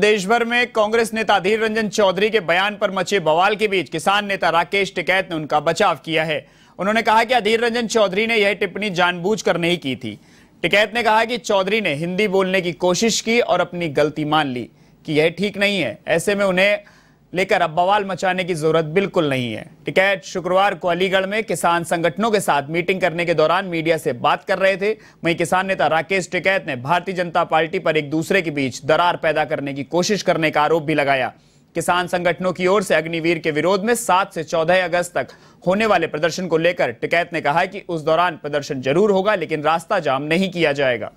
देश भर में कांग्रेस नेता अधीर रंजन चौधरी के बयान पर मचे बवाल के बीच किसान नेता राकेश टिकैत ने उनका बचाव किया है उन्होंने कहा कि अधीर रंजन चौधरी ने यह टिप्पणी जानबूझकर नहीं की थी टिकैत ने कहा कि चौधरी ने हिंदी बोलने की कोशिश की और अपनी गलती मान ली कि यह ठीक नहीं है ऐसे में उन्हें लेकर अब बवाल मचाने की जरूरत बिल्कुल नहीं है टिकैत शुक्रवार को अलीगढ़ में किसान संगठनों के साथ मीटिंग करने के दौरान मीडिया से बात कर रहे थे वहीं किसान नेता राकेश टिकैत ने भारतीय जनता पार्टी पर एक दूसरे के बीच दरार पैदा करने की कोशिश करने का आरोप भी लगाया किसान संगठनों की ओर से अग्निवीर के विरोध में सात से चौदह अगस्त तक होने वाले प्रदर्शन को लेकर टिकैत ने कहा कि उस दौरान प्रदर्शन जरूर होगा लेकिन रास्ता जाम नहीं किया जाएगा